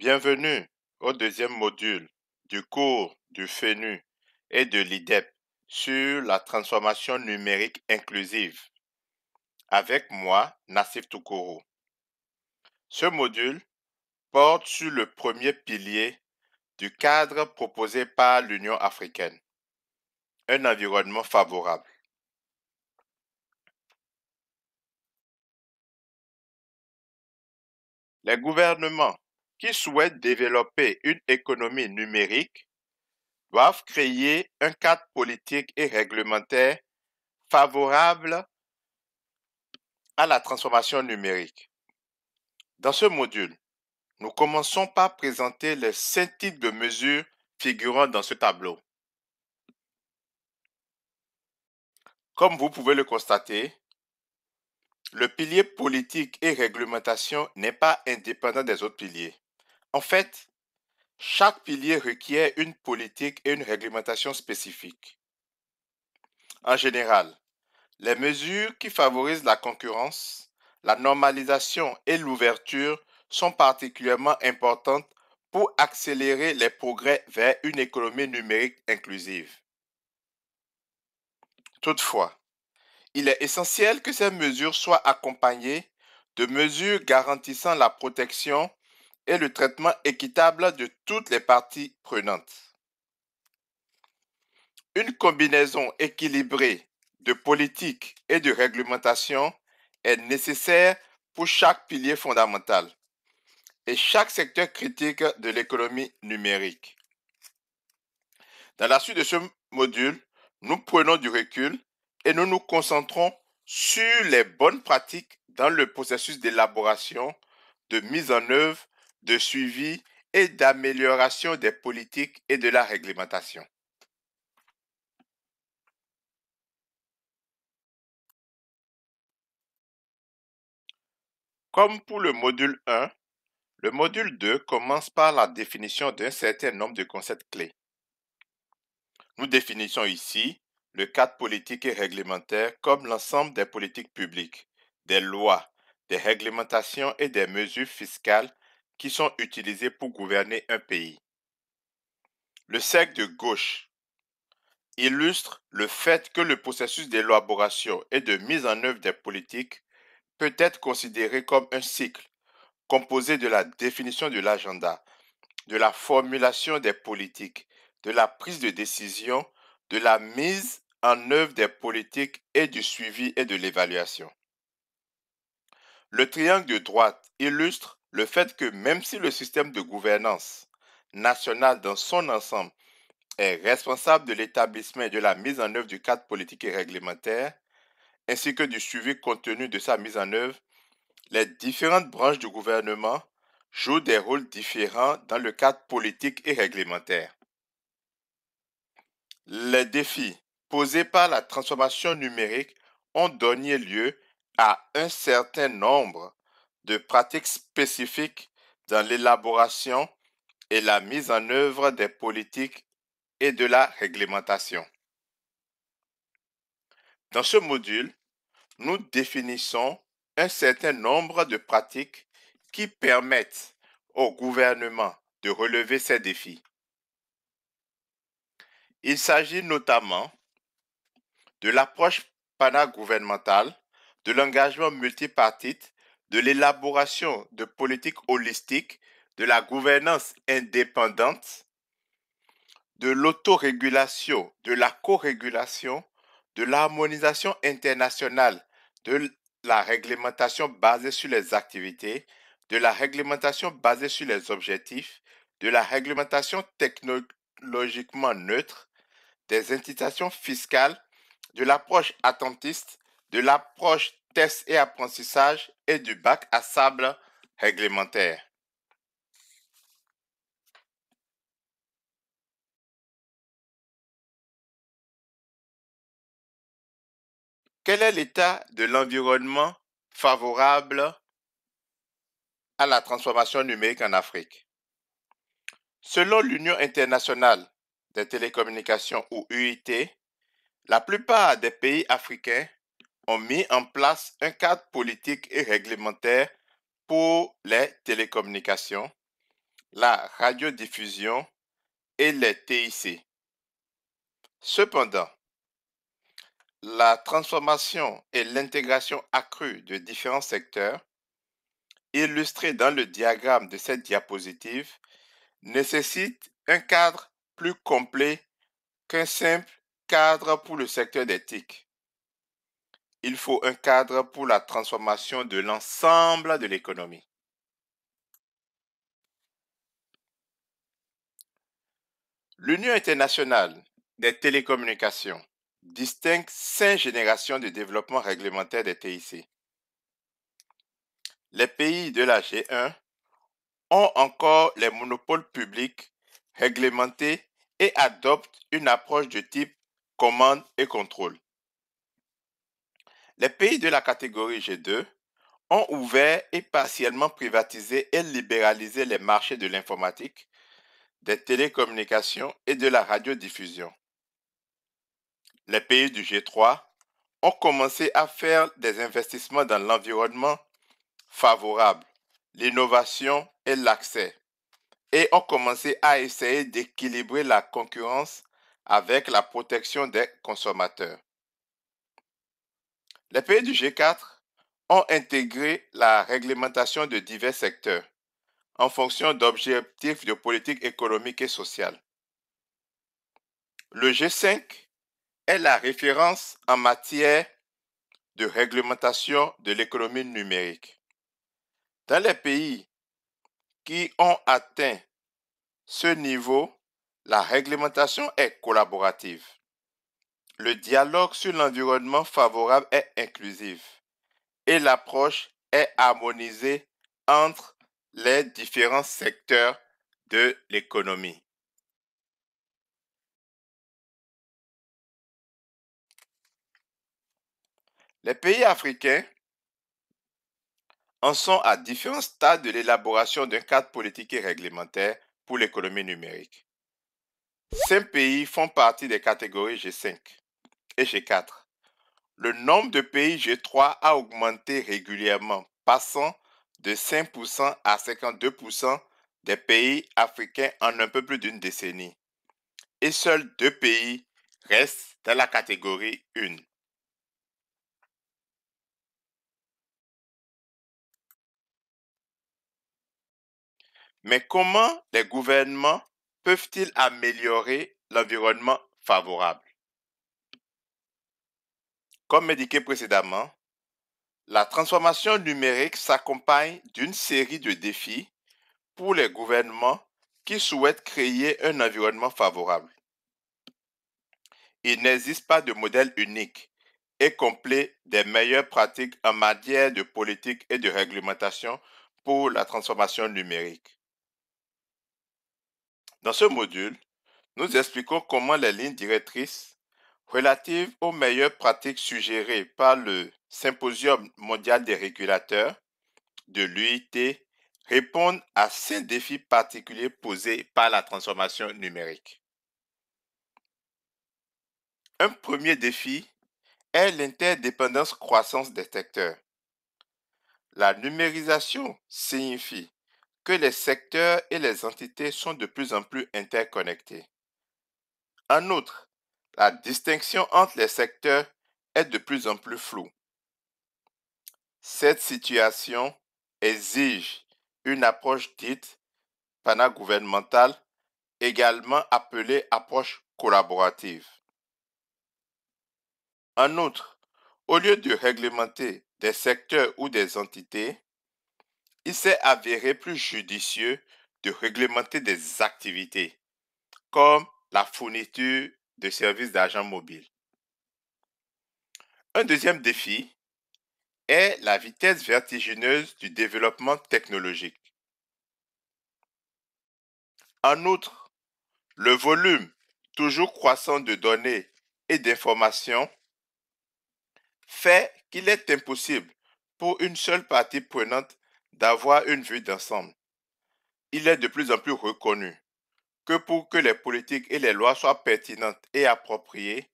Bienvenue au deuxième module du cours du FENU et de l'IDEP sur la transformation numérique inclusive. Avec moi, Nassif Toukourou. Ce module porte sur le premier pilier du cadre proposé par l'Union africaine, un environnement favorable. Les gouvernements qui souhaitent développer une économie numérique doivent créer un cadre politique et réglementaire favorable à la transformation numérique. Dans ce module, nous commençons par présenter les cinq types de mesures figurant dans ce tableau. Comme vous pouvez le constater, le pilier politique et réglementation n'est pas indépendant des autres piliers. En fait, chaque pilier requiert une politique et une réglementation spécifique. En général, les mesures qui favorisent la concurrence, la normalisation et l'ouverture sont particulièrement importantes pour accélérer les progrès vers une économie numérique inclusive. Toutefois, il est essentiel que ces mesures soient accompagnées de mesures garantissant la protection et le traitement équitable de toutes les parties prenantes. Une combinaison équilibrée de politique et de réglementation est nécessaire pour chaque pilier fondamental et chaque secteur critique de l'économie numérique. Dans la suite de ce module, nous prenons du recul et nous nous concentrons sur les bonnes pratiques dans le processus d'élaboration, de mise en œuvre de suivi et d'amélioration des politiques et de la réglementation. Comme pour le module 1, le module 2 commence par la définition d'un certain nombre de concepts clés. Nous définissons ici le cadre politique et réglementaire comme l'ensemble des politiques publiques, des lois, des réglementations et des mesures fiscales qui sont utilisés pour gouverner un pays. Le cercle de gauche illustre le fait que le processus d'élaboration et de mise en œuvre des politiques peut être considéré comme un cycle composé de la définition de l'agenda, de la formulation des politiques, de la prise de décision, de la mise en œuvre des politiques et du suivi et de l'évaluation. Le triangle de droite illustre le fait que même si le système de gouvernance nationale dans son ensemble est responsable de l'établissement et de la mise en œuvre du cadre politique et réglementaire, ainsi que du suivi contenu de sa mise en œuvre, les différentes branches du gouvernement jouent des rôles différents dans le cadre politique et réglementaire. Les défis posés par la transformation numérique ont donné lieu à un certain nombre de pratiques spécifiques dans l'élaboration et la mise en œuvre des politiques et de la réglementation. Dans ce module, nous définissons un certain nombre de pratiques qui permettent au gouvernement de relever ces défis. Il s'agit notamment de l'approche panagouvernementale, de l'engagement multipartite de l'élaboration de politiques holistiques, de la gouvernance indépendante, de l'autorégulation, de la co-régulation, de l'harmonisation internationale, de la réglementation basée sur les activités, de la réglementation basée sur les objectifs, de la réglementation technologiquement neutre, des incitations fiscales, de l'approche attentiste, de l'approche tests et apprentissage et du bac à sable réglementaire. Quel est l'état de l'environnement favorable à la transformation numérique en Afrique Selon l'Union internationale des télécommunications ou UIT, la plupart des pays africains ont mis en place un cadre politique et réglementaire pour les télécommunications, la radiodiffusion et les TIC. Cependant, la transformation et l'intégration accrue de différents secteurs, illustrés dans le diagramme de cette diapositive, nécessite un cadre plus complet qu'un simple cadre pour le secteur des il faut un cadre pour la transformation de l'ensemble de l'économie. L'Union internationale des télécommunications distingue cinq générations de développement réglementaire des TIC. Les pays de la G1 ont encore les monopoles publics réglementés et adoptent une approche de type commande et contrôle. Les pays de la catégorie G2 ont ouvert et partiellement privatisé et libéralisé les marchés de l'informatique, des télécommunications et de la radiodiffusion. Les pays du G3 ont commencé à faire des investissements dans l'environnement favorable, l'innovation et l'accès, et ont commencé à essayer d'équilibrer la concurrence avec la protection des consommateurs. Les pays du G4 ont intégré la réglementation de divers secteurs en fonction d'objectifs de politique économique et sociale. Le G5 est la référence en matière de réglementation de l'économie numérique. Dans les pays qui ont atteint ce niveau, la réglementation est collaborative. Le dialogue sur l'environnement favorable est inclusif et l'approche est harmonisée entre les différents secteurs de l'économie. Les pays africains en sont à différents stades de l'élaboration d'un cadre politique et réglementaire pour l'économie numérique. Cinq pays font partie des catégories G5 et G4. Le nombre de pays G3 a augmenté régulièrement, passant de 5% à 52% des pays africains en un peu plus d'une décennie. Et seuls deux pays restent dans la catégorie 1. Mais comment les gouvernements peuvent-ils améliorer l'environnement favorable comme indiqué précédemment, la transformation numérique s'accompagne d'une série de défis pour les gouvernements qui souhaitent créer un environnement favorable. Il n'existe pas de modèle unique et complet des meilleures pratiques en matière de politique et de réglementation pour la transformation numérique. Dans ce module, nous expliquons comment les lignes directrices relative aux meilleures pratiques suggérées par le Symposium mondial des régulateurs de l'UIT répondent à cinq défis particuliers posés par la transformation numérique. Un premier défi est l'interdépendance croissance des secteurs. La numérisation signifie que les secteurs et les entités sont de plus en plus interconnectés. En outre, la distinction entre les secteurs est de plus en plus floue. Cette situation exige une approche dite panagouvernementale, également appelée approche collaborative. En outre, au lieu de réglementer des secteurs ou des entités, il s'est avéré plus judicieux de réglementer des activités, comme la fourniture de services d'argent mobile. Un deuxième défi est la vitesse vertigineuse du développement technologique. En outre, le volume toujours croissant de données et d'informations fait qu'il est impossible pour une seule partie prenante d'avoir une vue d'ensemble. Il est de plus en plus reconnu pour que les politiques et les lois soient pertinentes et appropriées,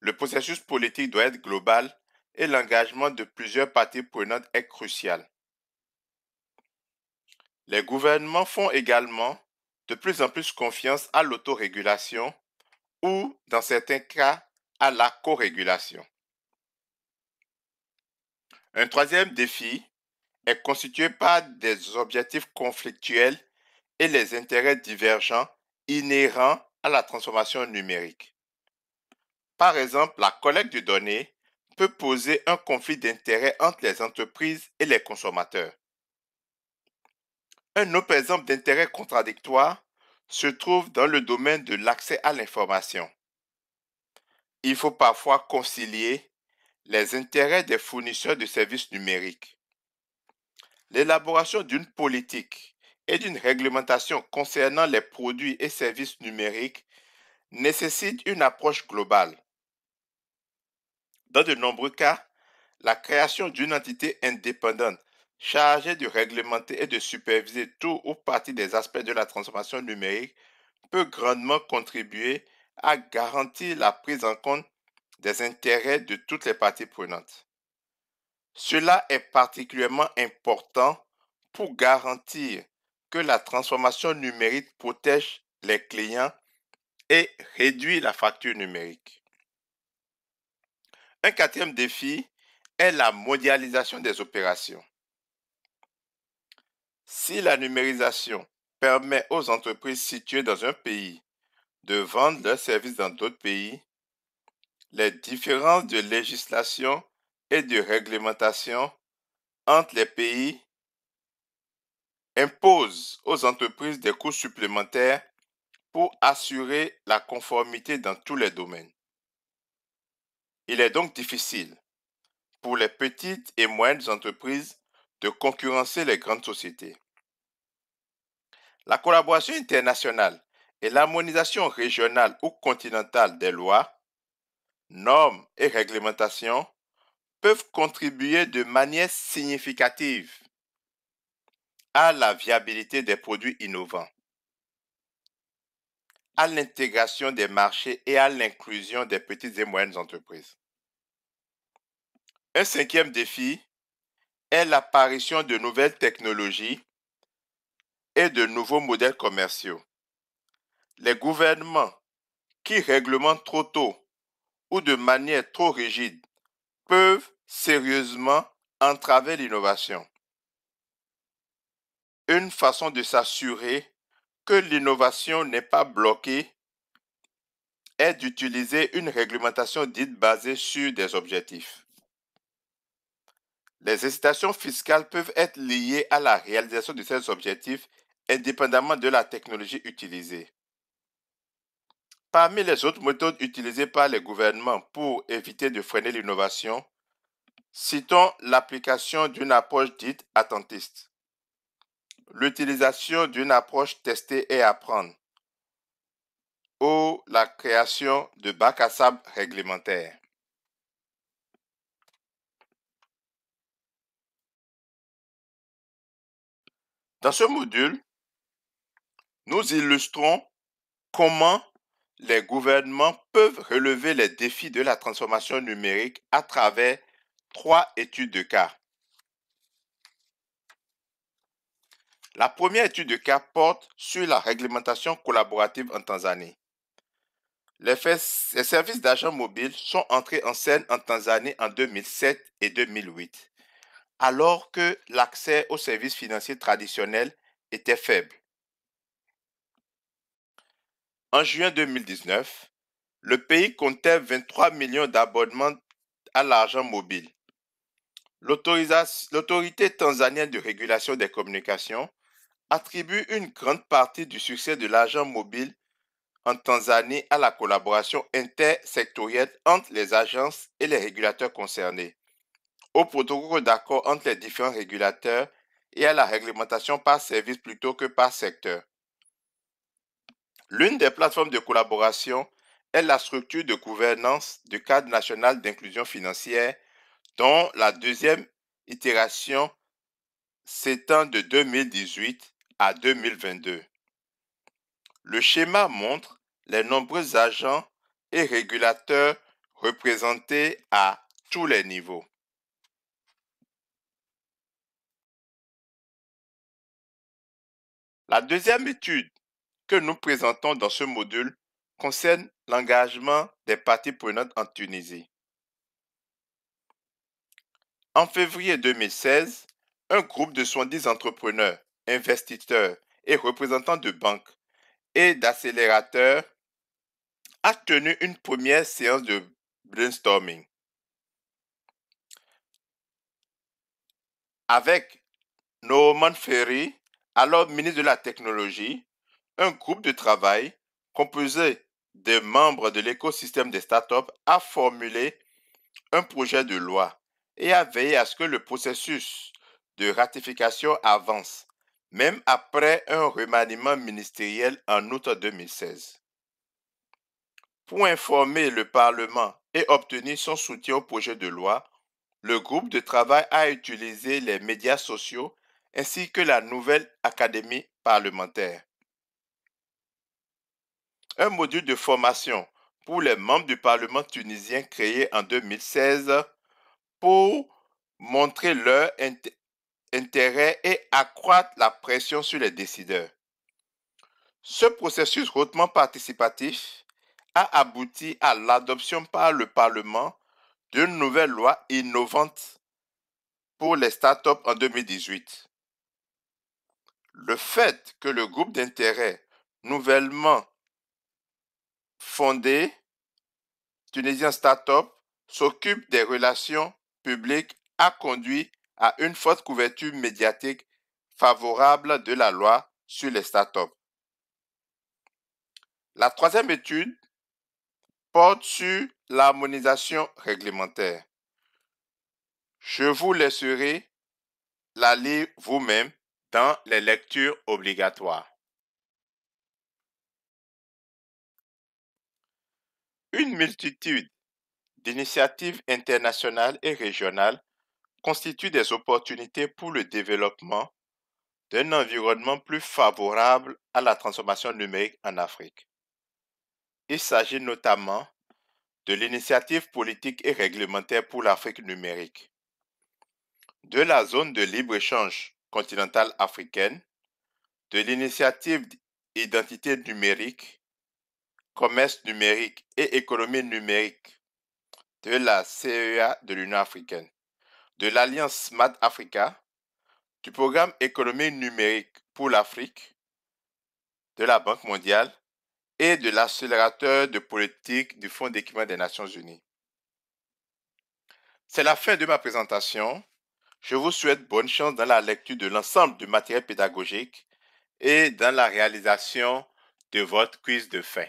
le processus politique doit être global et l'engagement de plusieurs parties prenantes est crucial. Les gouvernements font également de plus en plus confiance à l'autorégulation ou, dans certains cas, à la co-régulation. Un troisième défi est constitué par des objectifs conflictuels et les intérêts divergents inhérents à la transformation numérique. Par exemple, la collecte de données peut poser un conflit d'intérêts entre les entreprises et les consommateurs. Un autre exemple d'intérêt contradictoire se trouve dans le domaine de l'accès à l'information. Il faut parfois concilier les intérêts des fournisseurs de services numériques, l'élaboration d'une politique et d'une réglementation concernant les produits et services numériques nécessite une approche globale. Dans de nombreux cas, la création d'une entité indépendante chargée de réglementer et de superviser tout ou partie des aspects de la transformation numérique peut grandement contribuer à garantir la prise en compte des intérêts de toutes les parties prenantes. Cela est particulièrement important pour garantir la transformation numérique protège les clients et réduit la facture numérique. Un quatrième défi est la mondialisation des opérations. Si la numérisation permet aux entreprises situées dans un pays de vendre leurs services dans d'autres pays, les différences de législation et de réglementation entre les pays impose aux entreprises des coûts supplémentaires pour assurer la conformité dans tous les domaines. Il est donc difficile pour les petites et moyennes entreprises de concurrencer les grandes sociétés. La collaboration internationale et l'harmonisation régionale ou continentale des lois, normes et réglementations peuvent contribuer de manière significative à la viabilité des produits innovants, à l'intégration des marchés et à l'inclusion des petites et moyennes entreprises. Un cinquième défi est l'apparition de nouvelles technologies et de nouveaux modèles commerciaux. Les gouvernements qui réglementent trop tôt ou de manière trop rigide peuvent sérieusement entraver l'innovation une façon de s'assurer que l'innovation n'est pas bloquée est d'utiliser une réglementation dite basée sur des objectifs. Les incitations fiscales peuvent être liées à la réalisation de ces objectifs indépendamment de la technologie utilisée. Parmi les autres méthodes utilisées par les gouvernements pour éviter de freiner l'innovation, citons l'application d'une approche dite attentiste l'utilisation d'une approche testée et apprendre ou la création de bacs à sable réglementaires. Dans ce module, nous illustrons comment les gouvernements peuvent relever les défis de la transformation numérique à travers trois études de cas. La première étude de cas porte sur la réglementation collaborative en Tanzanie. Les, services d'agents mobiles sont entrés en scène en Tanzanie en 2007 et 2008, alors que l'accès aux services financiers traditionnels était faible. En juin 2019, le pays comptait 23 millions d'abonnements à l'argent mobile. L'autorité tanzanienne de régulation des communications attribue une grande partie du succès de l'agent mobile en Tanzanie à la collaboration intersectorielle entre les agences et les régulateurs concernés, au protocole d'accord entre les différents régulateurs et à la réglementation par service plutôt que par secteur. L'une des plateformes de collaboration est la structure de gouvernance du cadre national d'inclusion financière, dont la deuxième itération s'étend de 2018 à 2022. Le schéma montre les nombreux agents et régulateurs représentés à tous les niveaux. La deuxième étude que nous présentons dans ce module concerne l'engagement des parties prenantes en Tunisie. En février 2016, un groupe de 70 entrepreneurs investisseurs et représentants de banques et d'accélérateurs, a tenu une première séance de brainstorming avec Norman Ferry, alors ministre de la Technologie, un groupe de travail composé de membres de l'écosystème des startups a formulé un projet de loi et a veillé à ce que le processus de ratification avance même après un remaniement ministériel en août 2016. Pour informer le Parlement et obtenir son soutien au projet de loi, le groupe de travail a utilisé les médias sociaux ainsi que la nouvelle académie parlementaire. Un module de formation pour les membres du Parlement tunisien créé en 2016 pour montrer leur intérêt intérêt et accroître la pression sur les décideurs. Ce processus hautement participatif a abouti à l'adoption par le Parlement d'une nouvelle loi innovante pour les startups en 2018. Le fait que le groupe d'intérêt nouvellement fondé Tunisien Startup s'occupe des relations publiques a conduit à une forte couverture médiatique favorable de la loi sur les startups. La troisième étude porte sur l'harmonisation réglementaire. Je vous laisserai la lire vous-même dans les lectures obligatoires. Une multitude d'initiatives internationales et régionales constituent des opportunités pour le développement d'un environnement plus favorable à la transformation numérique en Afrique. Il s'agit notamment de l'initiative politique et réglementaire pour l'Afrique numérique, de la zone de libre-échange continentale africaine, de l'initiative identité numérique, commerce numérique et économie numérique de la CEA de l'Union africaine de l'Alliance Mad Africa, du programme Économie numérique pour l'Afrique, de la Banque mondiale et de l'accélérateur de politique du Fonds d'équipement des Nations Unies. C'est la fin de ma présentation. Je vous souhaite bonne chance dans la lecture de l'ensemble du matériel pédagogique et dans la réalisation de votre quiz de fin.